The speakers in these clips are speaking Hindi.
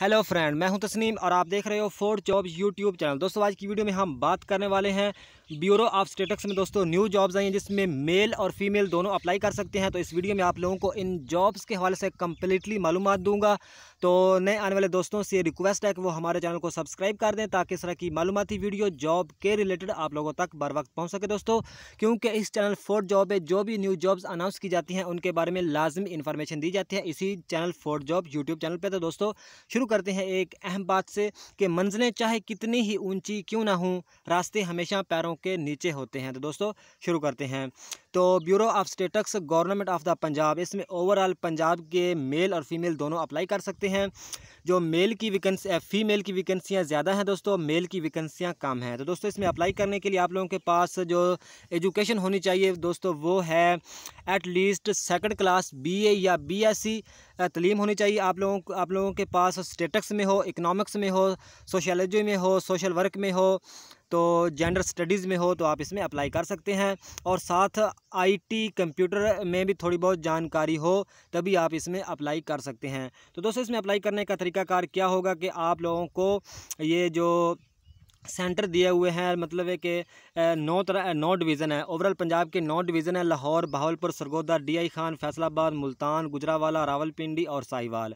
हेलो फ्रेंड मैं हूं तस्नीम और आप देख रहे हो फोर्ड जॉब्स यूट्यूब चैनल दोस्तों आज की वीडियो में हम बात करने वाले हैं ब्यूरो ऑफ स्टेटक्स में दोस्तों न्यू जॉब्स आई हैं जिसमें मेल और फीमेल दोनों अप्लाई कर सकते हैं तो इस वीडियो में आप लोगों को इन जॉब्स के हवाले से कम्प्लीटली मालूम दूंगा तो नए आने वाले दोस्तों से रिक्वेस्ट है कि वो हमारे चैनल को सब्सक्राइब कर दें ताकि इस तरह की मालूमती वीडियो जॉब के रिलेटेड आप लोगों तक बर वक्त पहुँच सके दोस्तों क्योंकि इस चैनल फोर्थ जॉब है जो भी न्यू जॉब्स अनाउंस की जाती हैं उनके बारे में लाजमी इन्फॉर्मेशन दी जाती है इसी channel fourth job YouTube channel पर तो दोस्तों शुरू करते हैं एक अहम बात से कि मंजिलें चाहे कितनी ही ऊँची क्यों ना हों रास्ते हमेशा पैरों के नीचे होते हैं तो दोस्तों शुरू करते हैं तो bureau of statistics government of the Punjab इसमें ओवरऑल पंजाब के मेल और फीमेल दोनों अप्लाई कर सकते हैं जो मेल की वैकेंसी फीमेल की वैकेंसियाँ ज़्यादा हैं दोस्तों मेल की वैकेंसियाँ कम हैं तो दोस्तों इसमें अप्लाई करने के लिए आप लोगों के पास जो एजुकेशन होनी चाहिए दोस्तों वो है at least second class B A या बी एस सी तलीम होनी चाहिए आप लोगों को आप लोगों के पास स्टेटक्स में हो इकनॉमिक्स में हो सोशलॉजी में हो सोशल वर्क में हो तो जेंडर स्टडीज़ में हो तो आप इसमें अप्लाई कर सकते हैं और साथ आईटी कंप्यूटर में भी थोड़ी बहुत जानकारी हो तभी आप इसमें अप्लाई कर सकते हैं तो दोस्तों इसमें अप्लाई करने का तरीकाकार क्या होगा कि आप लोगों को ये जो सेंटर दिए हुए हैं मतलब है कि नौ तरह नौ डिवीज़न है ओवरऑल पंजाब के नौ डिवीज़न है लाहौर बहावलपुर सरगोदा डीआई खान फैसलाबाद मुल्तान गुजरावाला रावलपिंडी और साहिवाल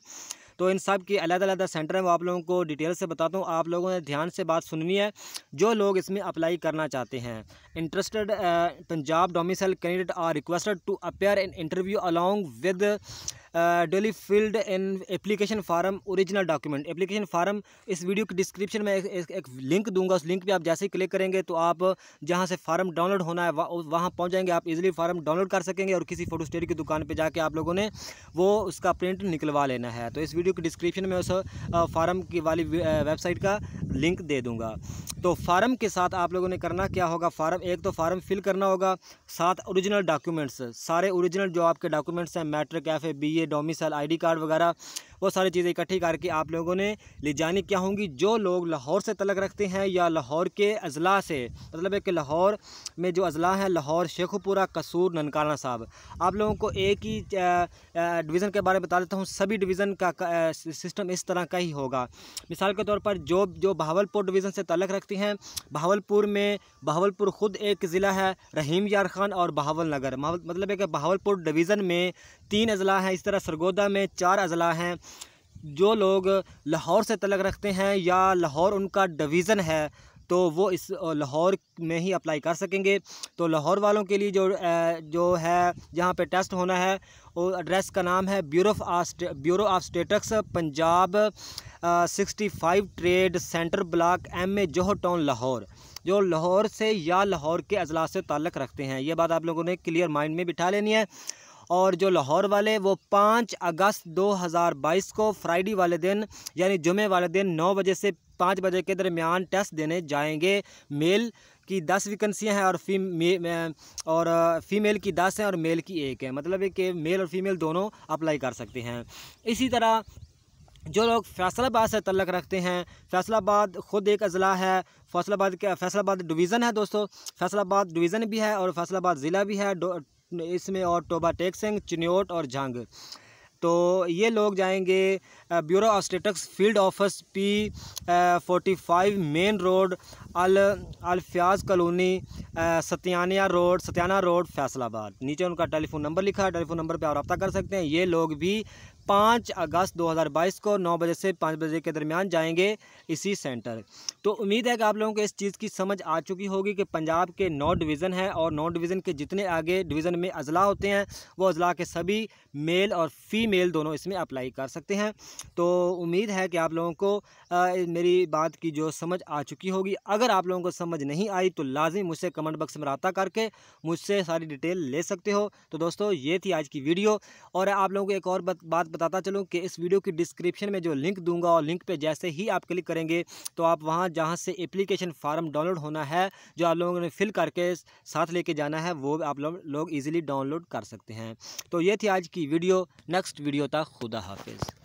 तो इन सब की अलग अलग सेंटर है वो आप लोगों को डिटेल से बताता हूँ आप लोगों ने ध्यान से बात सुननी है जो लोग इसमें अप्लाई करना चाहते हैं interested Punjab domicile candidate are requested to appear in interview along with duly filled in application form original document application form इस वीडियो की डिस्क्रिप्शन में एक, एक, एक लिंक दूंगा उस लिंक पे आप जैसे ही क्लिक करेंगे तो आप जहां से फार्म डाउनलोड होना है वह, वहां पहुंच जाएंगे आप इजीली फार्म डाउनलोड कर सकेंगे और किसी फोटो स्टेट की दुकान पर जाके आप लोगों ने वो उसका प्रिंट निकलवा लेना है तो इस वीडियो वीडियो के डिस्क्रिप्शन में उस फार्म की वाली वेबसाइट का लिंक दे दूँगा तो फार्म के साथ आप लोगों ने करना क्या होगा फार्म एक तो फार्म फिल करना होगा साथ ओरिजिनल डॉक्यूमेंट्स सारे ओरिजिनल जो आपके डॉक्यूमेंट्स हैं matric F A B A domicile I card वगैरह वो सारी चीज़ें इकट्ठी करके आप लोगों ने ले जानी क्या होंगी जो लोग लाहौर से तलक रखते हैं या लाहौर के अजला से मतलब है कि लाहौर में जो अजला है लाहौर शेखुपुरा कसूर ननकाना साहब आप लोगों को एक ही डिवीज़न के बारे में बता देता हूँ सभी डिवीज़न का, सिस्टम इस तरह का ही होगा मिसाल के तौर पर जो जो बहावलपुर डिवीज़न से तलक रखते सकती हैं बहावलपुर में बहावलपुर ख़ुद एक ज़िला है रहीम यार खान और बहावल नगर मतलब है कि बहावलपुर डिवीज़न में तीन अजला हैं इस तरह सरगोदा में चार अजला हैं जो लोग लाहौर से तलग रखते हैं या लाहौर उनका डिवीज़न है तो वो इस लाहौर में ही अप्लाई कर सकेंगे तो लाहौर वालों के लिए जो जो है जहाँ पे टेस्ट होना है वो एड्रेस का नाम है bureau of bureau of statistics Punjab sixty five trade centre block M A Johar town Lahore जो लाहौर से या लाहौर के अजला से ताल्लक़ रखते हैं ये बात आप लोगों ने क्लियर माइंड में बिठा लेनी है और जो लाहौर वाले वो पाँच अगस्त 2022 को फ्राइडे वाले दिन यानी जुमे वाले दिन नौ बजे से पाँच बजे के दरमियान टेस्ट देने जाएंगे मेल की दस वैकेंसियां हैं और फी और फीमेल की दस हैं और मेल की एक है मतलब है कि मेल और फीमेल दोनों अप्लाई कर सकते हैं इसी तरह जो लोग फैसलाबाद से तल्लक रखते हैं फैसलाबाद ख़ुद एक अज़ला है फैसलाबाद के फैसलाबाद डिवीज़न है दोस्तों फैसलाबाद डिवीज़न भी है और फैसलाबाद ज़िला भी है इसमें और टोबा टेक सिंह चिन्योट और झांग तो ये लोग जाएंगे bureau of statistics field office P forty five main road Al Alfiaz colony Satiana road Satiana road Faisalabad नीचे उनका टेलीफोन नंबर लिखा है टेलीफोन नंबर पे आप रब्ता कर सकते हैं ये लोग भी पाँच अगस्त 2022 को नौ बजे से पाँच बजे के दरमियान जाएंगे इसी सेंटर तो उम्मीद है कि आप लोगों को इस चीज़ की समझ आ चुकी होगी कि पंजाब के नौ डिवीज़न है और नौ डिवीज़न के जितने आगे डिवीज़न में अजला होते हैं वो अजला के सभी मेल और फीमेल दोनों इसमें अप्लाई कर सकते हैं तो उम्मीद है कि आप लोगों को आ, मेरी बात की जो समझ आ चुकी होगी अगर आप लोगों को समझ नहीं आई तो लाजमी मुझसे कमेंट बक्स में रबा करके मुझसे सारी डिटेल ले सकते हो तो दोस्तों ये थी आज की वीडियो और आप लोगों को एक और बात बताता चलूँ कि इस वीडियो की डिस्क्रिप्शन में जो लिंक दूंगा और लिंक पर जैसे ही आप क्लिक करेंगे तो आप वहाँ जहाँ से एप्लीकेशन फार्म डाउनलोड होना है जो आप लोगों ने फिल करके साथ लेके जाना है वो आप लोग ईज़िली डाउनलोड कर सकते हैं तो ये थी आज की वीडियो नेक्स्ट वीडियो तक खुदा हाफिज़